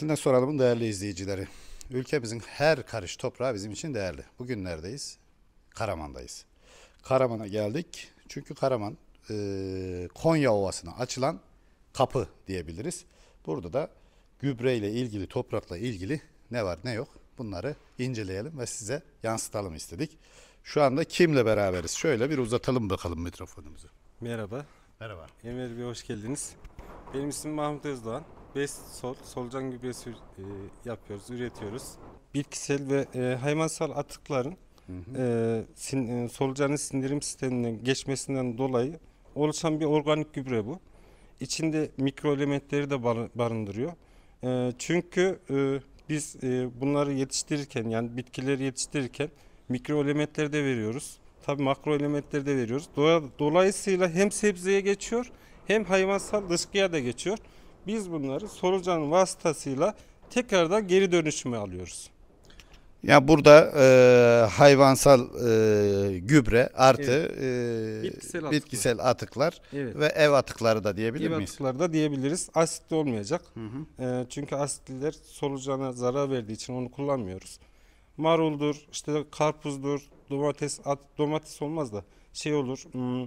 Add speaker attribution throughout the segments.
Speaker 1: Nihayetinde soralımın değerli izleyicileri. Ülkemizin her karış toprağı bizim için değerli. Bugün neredeyiz? Karaman'dayız. Karaman'a geldik. Çünkü Karaman e, Konya Ovası'na açılan kapı diyebiliriz. Burada da gübreyle ilgili, toprakla ilgili ne var ne yok bunları inceleyelim ve size yansıtalım istedik. Şu anda kimle beraberiz? Şöyle bir uzatalım bakalım mikrofonumuzu.
Speaker 2: Merhaba. Merhaba. Emir Bey hoş geldiniz. Benim ismim Mahmut Özdoğan. Best sol, solucan gübresi e, yapıyoruz, üretiyoruz. Bitkisel ve e, hayvansal atıkların hı E, sin, e, solucanın sindirim sisteminin geçmesinden dolayı oluşan bir organik gübre bu. İçinde mikro elementleri de barındırıyor. E, çünkü e, biz e, bunları yetiştirirken yani bitkileri yetiştirirken mikro elementleri de veriyoruz. Tabii makro elementleri de veriyoruz. Dolayısıyla hem sebzeye geçiyor hem hayvansal dışkıya da geçiyor. Biz bunları solucan vasıtasıyla tekrardan geri dönüşüme alıyoruz.
Speaker 1: Ya burada e, hayvansal e, gübre artı evet. e, bitkisel, atıklar. bitkisel atıklar evet. ve ev atıkları da diyebilir ev miyiz? Ev atıkları da diyebiliriz. Asitli olmayacak.
Speaker 2: Hı hı. E, çünkü asitliler solucana zarar verdiği için onu kullanmıyoruz. Maruldur, işte karpuzdur, domates at, domates olmaz da şey olur. Hmm,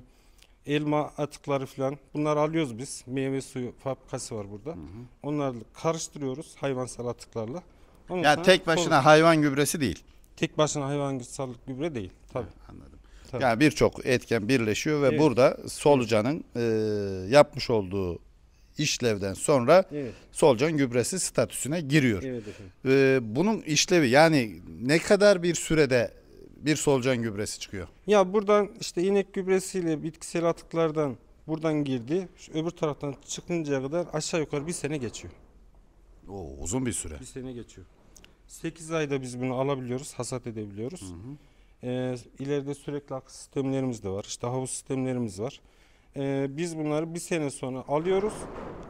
Speaker 2: elma atıkları falan bunları alıyoruz biz. Meyve suyu fabrikası var burada. Hı hı. Onları karıştırıyoruz hayvansal atıklarla. Ya yani tek başına sonra... hayvan
Speaker 1: gübresi değil.
Speaker 2: Tek başına hayvansal gübre değil tabii. Ha, anladım. Tabii. Yani
Speaker 1: birçok etken birleşiyor ve evet. burada solucanın e, yapmış olduğu işlevden sonra evet. solucan gübresi statüsüne giriyor. Evet efendim. E, bunun işlevi yani ne kadar bir sürede bir solucan gübresi çıkıyor.
Speaker 2: Ya buradan işte inek gübresiyle bitkisel atıklardan buradan girdi. öbür taraftan çıkıncaya kadar aşağı yukarı bir sene geçiyor.
Speaker 1: Oo, uzun bir süre. Bir sene geçiyor.
Speaker 2: 8 ayda biz bunu alabiliyoruz, hasat edebiliyoruz. Hı hı. Ee, ileride sürekli akış sistemlerimiz de var. İşte havuz sistemlerimiz var. Ee, biz bunları bir sene sonra alıyoruz.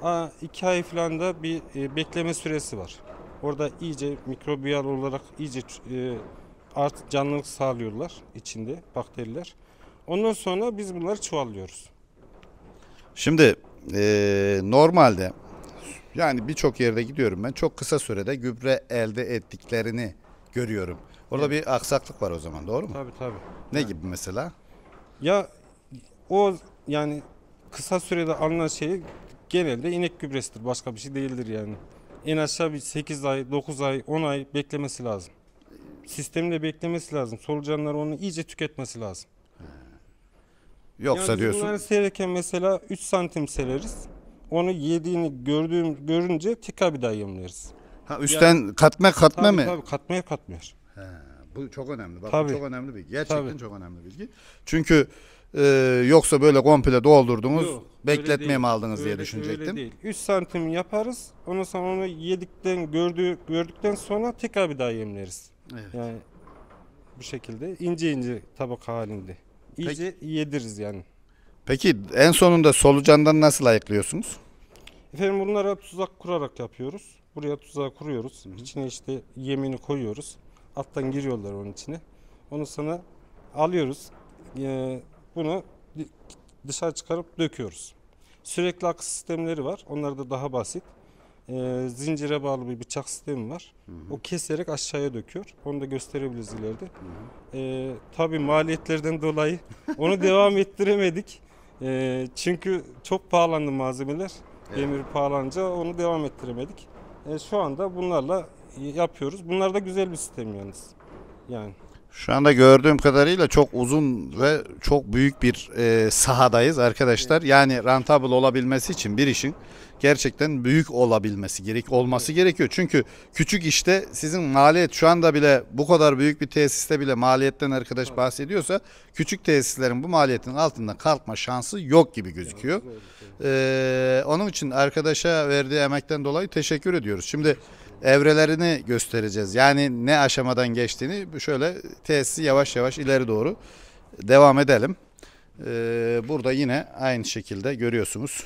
Speaker 2: Aa, iki ay falan da bir e, bekleme süresi var. Orada iyice mikrobiyal olarak iyice e, artık canlılık sağlıyorlar içinde bakteriler. Ondan sonra biz bunları
Speaker 1: çuvallıyoruz. Şimdi e, normalde yani birçok yerde gidiyorum ben çok kısa sürede gübre elde ettiklerini görüyorum. Orada evet. bir aksaklık var o zaman doğru mu? Tabii tabii. Ne yani. gibi mesela? Ya
Speaker 2: o yani kısa sürede alınan şey genelde inek gübresidir başka bir şey değildir yani. En aşağı bir 8 ay, 9 ay, 10 ay beklemesi lazım sistemle beklemesi lazım. Solucanlar onu iyice tüketmesi lazım.
Speaker 1: Yoksa yani diyorsun. Bunları
Speaker 2: seyreken mesela 3 santim sereriz. Onu yediğini gördüğüm görünce tekrar bir daha yemleriz. Ha üstten yani, katma katma tabii, mı? Tabii katmaya katmıyor.
Speaker 1: He, bu çok önemli. Bak, tabii. Bu çok önemli bilgi. Gerçekten tabii. çok önemli bilgi. Çünkü e, yoksa böyle komple doldurdunuz. Yok, bekletmeye mi aldınız öyle, diye düşünecektim. Öyle değil. 3 santim yaparız.
Speaker 2: Ondan sonra onu yedikten gördüğü, gördükten sonra tekrar bir daha yemleriz. Evet. Yani bu şekilde ince ince tabak halinde. İyice yediriz yani.
Speaker 1: Peki en sonunda solucandan nasıl ayıklıyorsunuz?
Speaker 2: Efendim bunları tuzak kurarak yapıyoruz. Buraya tuzağı kuruyoruz. İçine işte yemini koyuyoruz. Alttan giriyorlar onun içine. Onu sana alıyoruz. Ee, bunu dışarı çıkarıp döküyoruz. Sürekli akış sistemleri var. Onlar da daha basit e, zincire bağlı bir bıçak sistemi var. Hı hı. O keserek aşağıya döküyor. Onu da gösterebiliriz ileride. Hı hı. E, tabii maliyetlerden dolayı onu devam ettiremedik. E, çünkü çok pahalandı malzemeler. Evet. Demir pahalanca onu devam ettiremedik. E, şu anda bunlarla yapıyoruz. Bunlar da güzel bir sistem yalnız. Yani.
Speaker 1: Şu anda gördüğüm kadarıyla çok uzun ve çok büyük bir e, sahadayız arkadaşlar. Yani rentable olabilmesi için bir işin gerçekten büyük olabilmesi gerek olması gerekiyor. Çünkü küçük işte sizin maliyet şu anda bile bu kadar büyük bir tesiste bile maliyetten arkadaş bahsediyorsa küçük tesislerin bu maliyetin altında kalkma şansı yok gibi gözüküyor. ee, onun için arkadaşa verdiği emekten dolayı teşekkür ediyoruz. Şimdi evrelerini göstereceğiz. Yani ne aşamadan geçtiğini şöyle tesisi yavaş yavaş ileri doğru devam edelim. Ee, burada yine aynı şekilde görüyorsunuz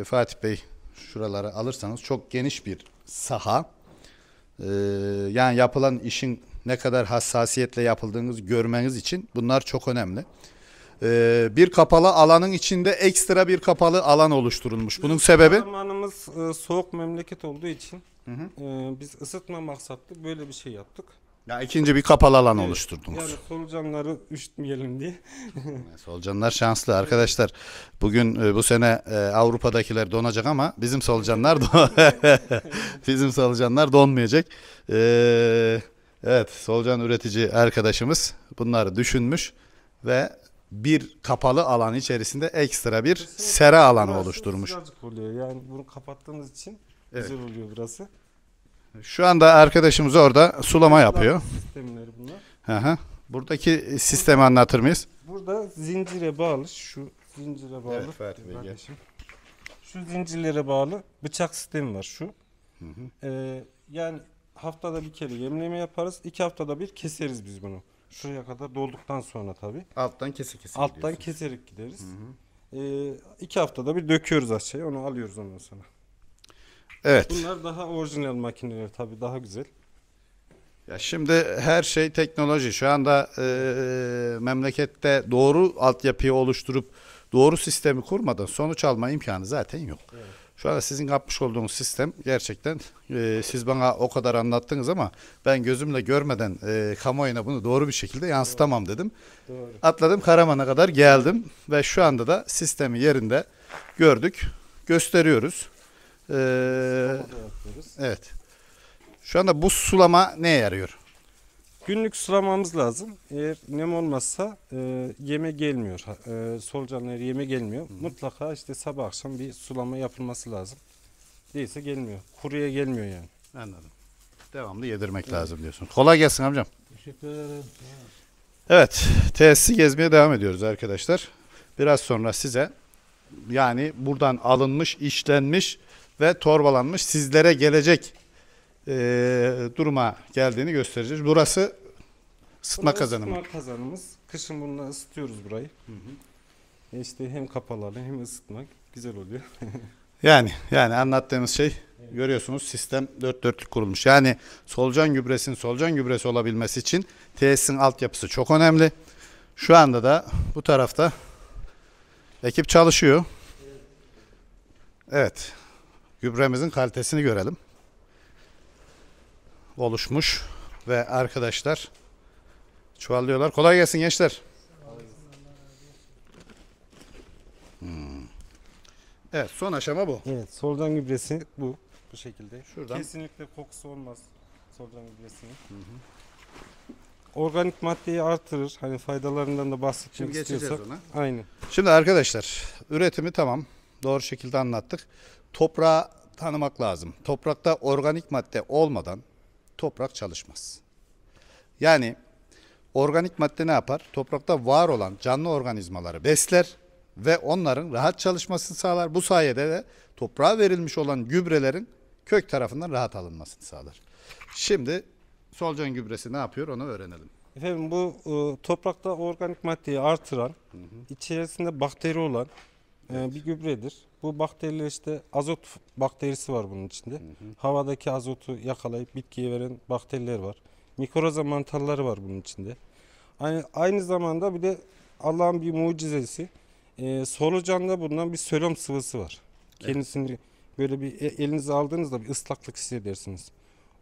Speaker 1: e, Fatih Bey şuralara alırsanız çok geniş bir saha. E, yani yapılan işin ne kadar hassasiyetle yapıldığınız görmeniz için bunlar çok önemli. Ee, bir kapalı alanın içinde ekstra bir kapalı alan oluşturulmuş. Bunun sebebi?
Speaker 2: Zamanımız e, soğuk memleket olduğu için hı hı. E, biz ısıtma maksatlı böyle bir şey yaptık. Ya ikinci bir kapalı alan evet. oluşturdunuz. Yani solucanları üşütmeyelim diye. solucanlar
Speaker 1: şanslı arkadaşlar. Bugün e, bu sene e, Avrupa'dakiler donacak ama bizim solucanlar don bizim solucanlar donmayacak. E, evet solucan üretici arkadaşımız bunları düşünmüş ve bir kapalı alan içerisinde ekstra bir Kesinlikle sera alanı oluşturmuş.
Speaker 2: Yani bunu kapattığımız için evet. güzel oluyor burası.
Speaker 1: Şu anda arkadaşımız orada sulama yapıyor. Sistemleri bunlar. Hı hı. Buradaki sistemi anlatır mıyız?
Speaker 2: Burada zincire bağlı şu zincire bağlı. Evet, Fatih Bey, gel. Şu zincirlere bağlı bıçak sistemi var şu. Hı hı. Ee, yani haftada bir kere yemleme yaparız. iki haftada bir keseriz biz bunu. Şuraya kadar dolduktan sonra tabii. Alttan kese kese Alttan gidiyorsunuz. keserek gideriz. Hı hı. Ee, iki haftada bir döküyoruz aşağıya onu alıyoruz ondan sonra. Evet. Bunlar daha orijinal makineler tabii daha güzel.
Speaker 1: Ya şimdi her şey teknoloji. Şu anda e, memlekette doğru altyapıyı oluşturup doğru sistemi kurmadan sonuç alma imkanı zaten yok. Evet. Şu anda sizin yapmış olduğunuz sistem gerçekten e, siz bana o kadar anlattınız ama ben gözümle görmeden e, kamuoyuna bunu doğru bir şekilde yansıtamam dedim. Doğru. Atladım Karaman'a kadar geldim ve şu anda da sistemi yerinde gördük, gösteriyoruz. Ee, evet. Şu anda bu sulama neye yarıyor?
Speaker 2: Günlük sulamamız lazım. Eğer nem olmazsa e, yeme gelmiyor. E, solucanları yeme gelmiyor. Hı. Mutlaka işte sabah akşam bir sulama yapılması lazım. Değilse gelmiyor. Kuruya gelmiyor yani. Anladım. Devamlı yedirmek evet. lazım diyorsun. Kolay gelsin amcam. Teşekkür ederim.
Speaker 1: Evet, tesisi gezmeye devam ediyoruz arkadaşlar. Biraz sonra size yani buradan alınmış, işlenmiş ve torbalanmış sizlere gelecek e, duruma geldiğini göstereceğiz. Burası ısıtma kazanı Isıtma
Speaker 2: kazanımız. Kışın bununla ısıtıyoruz burayı. Hı hı. E hem kapalarını hem ısıtmak güzel oluyor.
Speaker 1: yani yani anlattığımız şey görüyorsunuz sistem dört dörtlük kurulmuş. Yani solucan gübresinin solucan gübresi olabilmesi için tesisin altyapısı çok önemli. Şu anda da bu tarafta ekip çalışıyor. Evet. evet gübremizin kalitesini görelim. Oluşmuş ve arkadaşlar çuvallıyorlar. Kolay gelsin gençler. Hmm. Evet son aşama bu. Evet soldan gübresi bu.
Speaker 2: Bu şekilde. Şuradan. Kesinlikle kokusu olmaz soldan gübresinin. Hı hı.
Speaker 1: Organik maddeyi artırır. Hani faydalarından da bahsetmek Şimdi istiyorsak. Ona. Aynı. Şimdi arkadaşlar üretimi tamam. Doğru şekilde anlattık toprağı tanımak lazım. Toprakta organik madde olmadan toprak çalışmaz. Yani organik madde ne yapar? Toprakta var olan canlı organizmaları besler ve onların rahat çalışmasını sağlar. Bu sayede de toprağa verilmiş olan gübrelerin kök tarafından rahat alınmasını sağlar. Şimdi solucan gübresi ne yapıyor onu öğrenelim. Efendim bu e, toprakta organik maddeyi artıran, hı hı. içerisinde
Speaker 2: bakteri olan, ee, evet. bir gübredir. Bu bakteriler işte azot bakterisi var bunun içinde. Hı hı. Havadaki azotu yakalayıp bitkiye veren bakteriler var. Mikroza mantarları var bunun içinde. Aynı, aynı zamanda bir de Allah'ın bir mucizesi e, solucanda bundan bir sölüm sıvısı var. Evet. Kendisini böyle bir e, elinize aldığınızda bir ıslaklık hissedersiniz.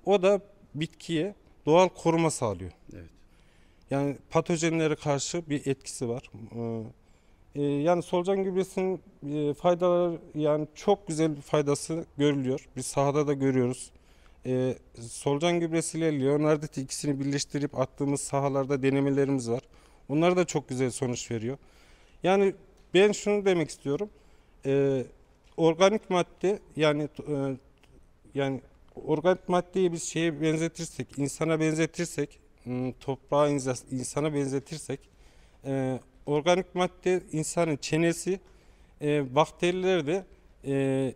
Speaker 2: O da bitkiye doğal koruma sağlıyor. Evet. Yani patojenlere karşı bir etkisi var. E, e, yani solucan gübresinin e, faydaları yani çok güzel bir faydası görülüyor. Biz sahada da görüyoruz. E, solucan gübresiyle Leonardit ikisini birleştirip attığımız sahalarda denemelerimiz var. Onlar da çok güzel sonuç veriyor. Yani ben şunu demek istiyorum. E, organik madde yani e, yani organik maddeyi biz şeye benzetirsek, insana benzetirsek, hmm, toprağa insana benzetirsek e, organik madde insanın çenesi, e, bakteriler de e,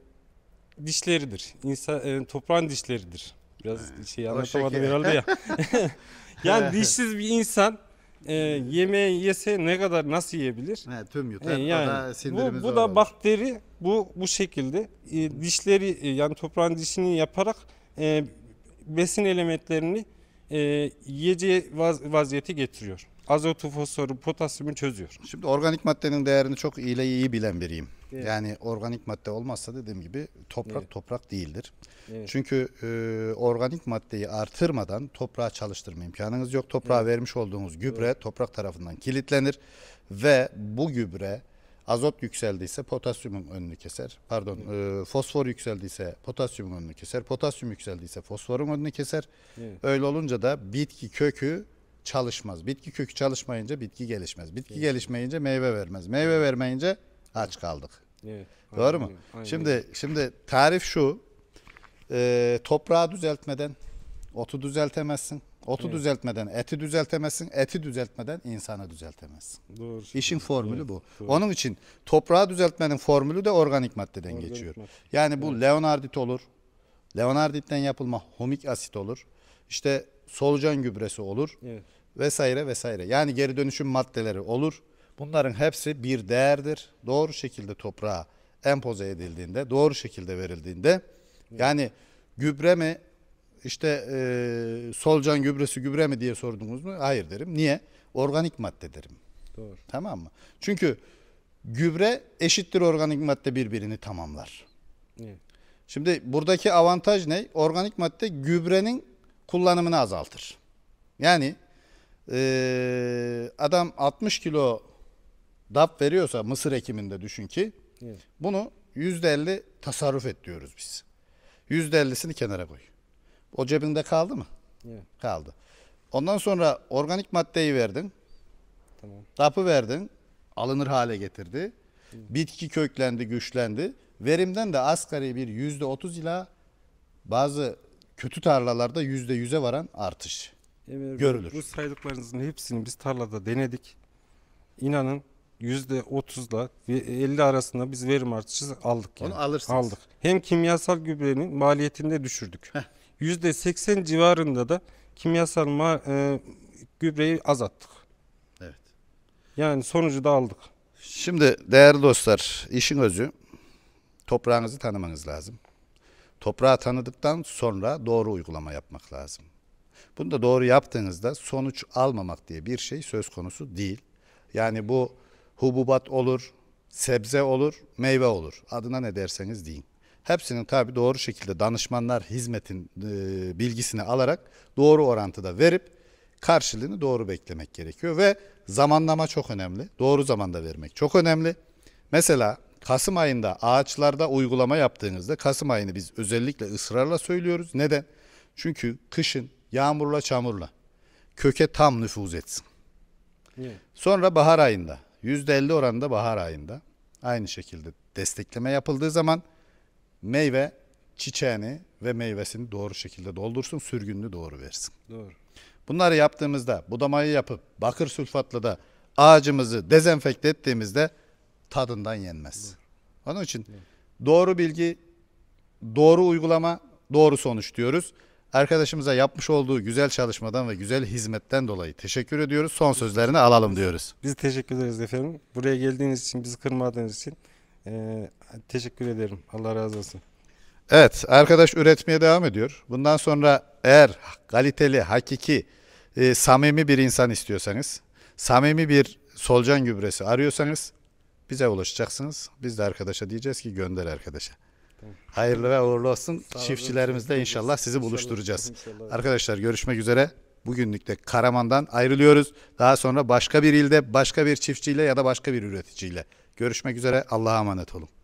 Speaker 2: dişleridir. İnsan, e, toprağın dişleridir. Biraz şey anlatamadım herhalde ya. yani dişsiz bir insan e, hmm. yemeği yese ne kadar nasıl yiyebilir? He, tüm yutar. E, yani, bu, bu da olur. bakteri bu bu şekilde e, dişleri e, yani toprağın dişini yaparak e, besin elementlerini e, yiyeceği vaz, vaziyete getiriyor
Speaker 1: azotu, fosforu, potasyumu çözüyor. Şimdi organik maddenin değerini çok iyi, iyi bilen biriyim. Evet. Yani organik madde olmazsa dediğim gibi toprak evet. toprak değildir. Evet. Çünkü e, organik maddeyi artırmadan toprağa çalıştırma imkanınız yok. Toprağa evet. vermiş olduğunuz gübre evet. toprak tarafından kilitlenir ve bu gübre azot yükseldiyse potasyumun önünü keser. Pardon, evet. e, fosfor yükseldiyse potasyumun önünü keser. Potasyum yükseldiyse fosforun önünü keser. Evet. Öyle olunca da bitki kökü çalışmaz. Bitki kökü çalışmayınca bitki gelişmez. Bitki gelişmeyince meyve vermez. Meyve vermeyince aç kaldık. Evet, Doğru aynen, mu? Aynen. Şimdi şimdi tarif şu. E, toprağı düzeltmeden otu düzeltemezsin. Otu evet. düzeltmeden eti düzeltemezsin. Eti düzeltmeden insanı düzeltemezsin. Doğru. İşin formülü evet, bu. Doğru. Onun için toprağı düzeltmenin formülü de organik maddeden organik geçiyor. Madde. Yani bu evet. leonardit olur. Leonarditten yapılma homik asit olur. İşte solucan gübresi olur. Evet. Vesaire vesaire. Yani geri dönüşüm maddeleri olur. Bunların hepsi bir değerdir. Doğru şekilde toprağa empoze edildiğinde, doğru şekilde verildiğinde evet. yani gübre mi işte e, solucan gübresi gübre mi diye sordunuz mu? Hayır derim. Niye? Organik madde derim. Doğru. Tamam mı? Çünkü gübre eşittir organik madde birbirini tamamlar. Evet. Şimdi buradaki avantaj ne? Organik madde gübrenin kullanımını azaltır. Yani e, adam 60 kilo DAP veriyorsa mısır ekiminde düşün ki evet. bunu %50 tasarruf et diyoruz biz. %50'sini kenara koy. O cebinde kaldı mı? Evet. Kaldı. Ondan sonra organik maddeyi verdin. Tamam. DAP'ı verdin. Alınır hale getirdi. Evet. Bitki köklendi, güçlendi. Verimden de asgari bir %30 ila bazı kötü tarlalarda yüzde %100'e varan artış Emir görülür. Bu
Speaker 2: saydıklarınızın hepsini biz tarlada denedik. İnanın yüzde otuzla elli arasında biz verim artışı aldık. Yani. Onu alırsınız. Aldık. Hem kimyasal gübrenin maliyetini de düşürdük. Yüzde seksen civarında da kimyasal ma e,
Speaker 1: gübreyi azalttık. Evet. Yani sonucu da aldık. Şimdi değerli dostlar işin özü toprağınızı tanımanız lazım. Toprağı tanıdıktan sonra doğru uygulama yapmak lazım. Bunu da doğru yaptığınızda sonuç almamak diye bir şey söz konusu değil. Yani bu hububat olur, sebze olur, meyve olur. Adına ne derseniz deyin. Hepsinin tabii doğru şekilde danışmanlar hizmetin e, bilgisini alarak doğru orantıda verip karşılığını doğru beklemek gerekiyor ve zamanlama çok önemli. Doğru zamanda vermek çok önemli. Mesela Kasım ayında ağaçlarda uygulama yaptığınızda Kasım ayını biz özellikle ısrarla söylüyoruz. Neden? Çünkü kışın yağmurla çamurla köke tam nüfuz etsin. Sonra bahar ayında %50 oranında bahar ayında aynı şekilde destekleme yapıldığı zaman meyve çiçeğini ve meyvesini doğru şekilde doldursun, sürgününü doğru versin. Doğru. Bunları yaptığımızda budamayı yapıp bakır sülfatla da ağacımızı dezenfekte ettiğimizde tadından yenmez. Doğru. Onun için doğru bilgi, doğru uygulama, doğru sonuç diyoruz. Arkadaşımıza yapmış olduğu güzel çalışmadan ve güzel hizmetten dolayı teşekkür ediyoruz. Son sözlerini alalım diyoruz. Biz teşekkür ederiz efendim. Buraya geldiğiniz için, bizi
Speaker 2: kırmadığınız için ee, teşekkür ederim. Allah razı olsun.
Speaker 1: Evet, arkadaş üretmeye devam ediyor. Bundan sonra eğer kaliteli, hakiki, e, samimi bir insan istiyorsanız, samimi bir solcan gübresi arıyorsanız bize ulaşacaksınız. Biz de arkadaşa diyeceğiz ki gönder arkadaşa. Hayırlı ve uğurlu olsun. Sağ Çiftçilerimizle inşallah sizi buluşturacağız. Arkadaşlar görüşmek üzere. Bugünlük de Karaman'dan ayrılıyoruz. Daha sonra başka bir ilde, başka bir çiftçiyle ya da başka bir üreticiyle. Görüşmek üzere. Allah'a emanet olun.